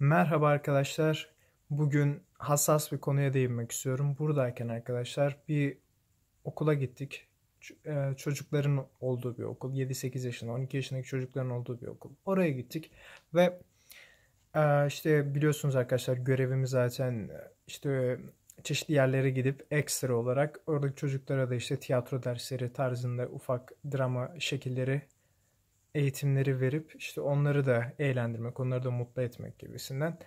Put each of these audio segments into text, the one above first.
Merhaba arkadaşlar. Bugün hassas bir konuya değinmek istiyorum. Buradayken arkadaşlar bir okula gittik. E, çocukların olduğu bir okul. 7-8 yaşında, 12 yaşındaki çocukların olduğu bir okul. Oraya gittik ve e, işte biliyorsunuz arkadaşlar görevimiz zaten e, işte çeşitli yerlere gidip ekstra olarak oradaki çocuklara da işte tiyatro dersleri tarzında ufak drama şekilleri eğitimleri verip işte onları da eğlendirmek, onları da mutlu etmek gibisinden.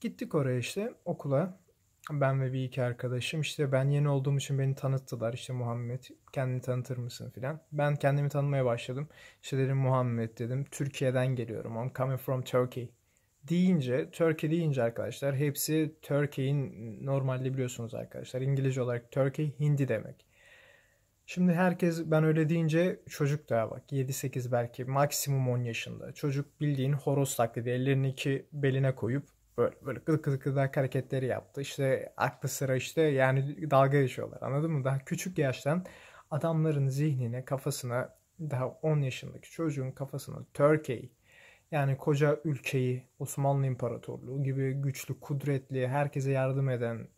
Gittik oraya işte okula. Ben ve bir iki arkadaşım işte ben yeni olduğum için beni tanıttılar. İşte Muhammed kendini tanıtır mısın filan. Ben kendimi tanımaya başladım. İşte dedim Muhammed dedim. Türkiye'den geliyorum. I'm coming from Turkey deyince, Turkey deyince arkadaşlar hepsi Turkey'in normalde biliyorsunuz arkadaşlar. İngilizce olarak Turkey Hindi demek. Şimdi herkes ben öyle deyince çocuk da bak 7-8 belki maksimum 10 yaşında. Çocuk bildiğin horoz taklidi ellerini iki beline koyup böyle böyle gıdı gıdı gıdak hareketleri yaptı. İşte aklı sıra işte yani dalga geçiyorlar anladın mı? Daha küçük yaştan adamların zihnine kafasına daha 10 yaşındaki çocuğun kafasına Türkiye yani koca ülkeyi Osmanlı İmparatorluğu gibi güçlü, kudretli, herkese yardım eden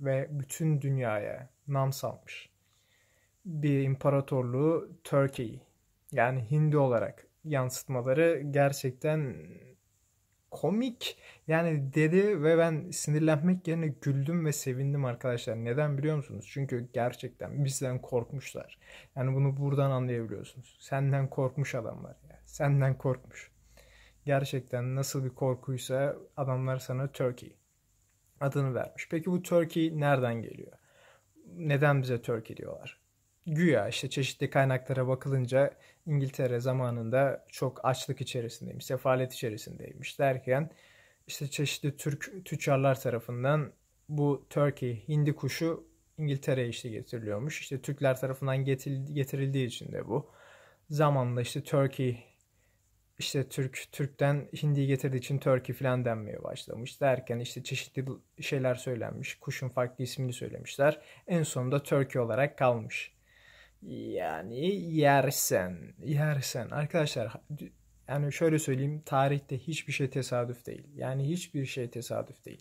ve bütün dünyaya nam salmış bir imparatorluğu Turkey yani Hindi olarak yansıtmaları gerçekten komik. Yani dedi ve ben sinirlenmek yerine güldüm ve sevindim arkadaşlar. Neden biliyor musunuz? Çünkü gerçekten bizden korkmuşlar. Yani bunu buradan anlayabiliyorsunuz. Senden korkmuş adamlar ya. Yani. Senden korkmuş. Gerçekten nasıl bir korkuysa adamlar sana Turkey adını vermiş. Peki bu Turkey nereden geliyor? Neden bize Turkey diyorlar? güya işte çeşitli kaynaklara bakılınca İngiltere zamanında çok açlık içerisindeymiş, sefalet içerisindeymiş derken işte çeşitli Türk tüccarlar tarafından bu Turkey, hindi kuşu İngiltere'ye işte getiriliyormuş. İşte Türkler tarafından getirildiği için de bu. Zamanla işte Turkey işte Türk Türk'ten Hindi'yi getirdiği için Turkey filan denmeye başlamış derken işte çeşitli şeyler söylenmiş. Kuşun farklı ismini söylemişler. En sonunda Turkey olarak kalmış. Yani yersen, yersen. Arkadaşlar yani şöyle söyleyeyim tarihte hiçbir şey tesadüf değil. Yani hiçbir şey tesadüf değil.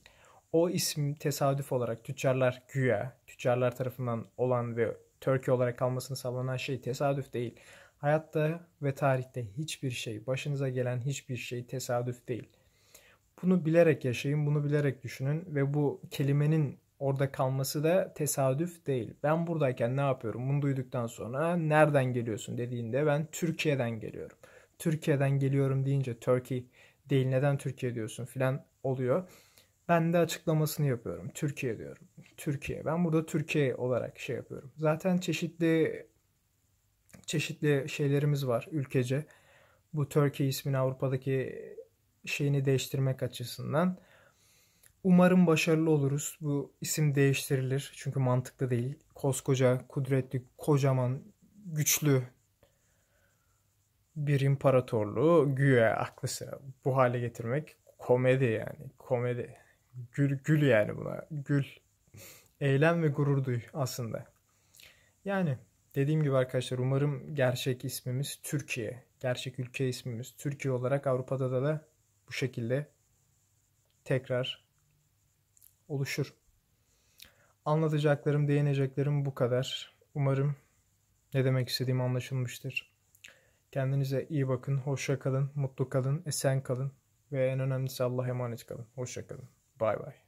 O isim tesadüf olarak tüccarlar güya, tüccarlar tarafından olan ve Türkiye olarak kalmasını sağlanan şey tesadüf değil. Hayatta ve tarihte hiçbir şey, başınıza gelen hiçbir şey tesadüf değil. Bunu bilerek yaşayın, bunu bilerek düşünün ve bu kelimenin orada kalması da tesadüf değil. Ben buradayken ne yapıyorum? Bunu duyduktan sonra nereden geliyorsun dediğinde ben Türkiye'den geliyorum. Türkiye'den geliyorum deyince Turkey değil neden Türkiye diyorsun filan oluyor. Ben de açıklamasını yapıyorum. Türkiye diyorum. Türkiye. Ben burada Türkiye olarak şey yapıyorum. Zaten çeşitli çeşitli şeylerimiz var ülkece. Bu Türkiye ismini Avrupa'daki şeyini değiştirmek açısından. Umarım başarılı oluruz. Bu isim değiştirilir. Çünkü mantıklı değil. Koskoca, kudretli, kocaman, güçlü bir imparatorluğu güya aklısı bu hale getirmek komedi yani. Komedi. Gül, gül yani buna. Gül. Eğlen ve gurur duy aslında. Yani dediğim gibi arkadaşlar umarım gerçek ismimiz Türkiye. Gerçek ülke ismimiz Türkiye olarak Avrupa'da da, da bu şekilde tekrar oluşur. Anlatacaklarım, değineceklerim bu kadar. Umarım ne demek istediğim anlaşılmıştır. Kendinize iyi bakın, hoşça kalın, mutlu kalın, esen kalın ve en önemlisi Allah'a emanet kalın. Hoşça kalın. Bay bay.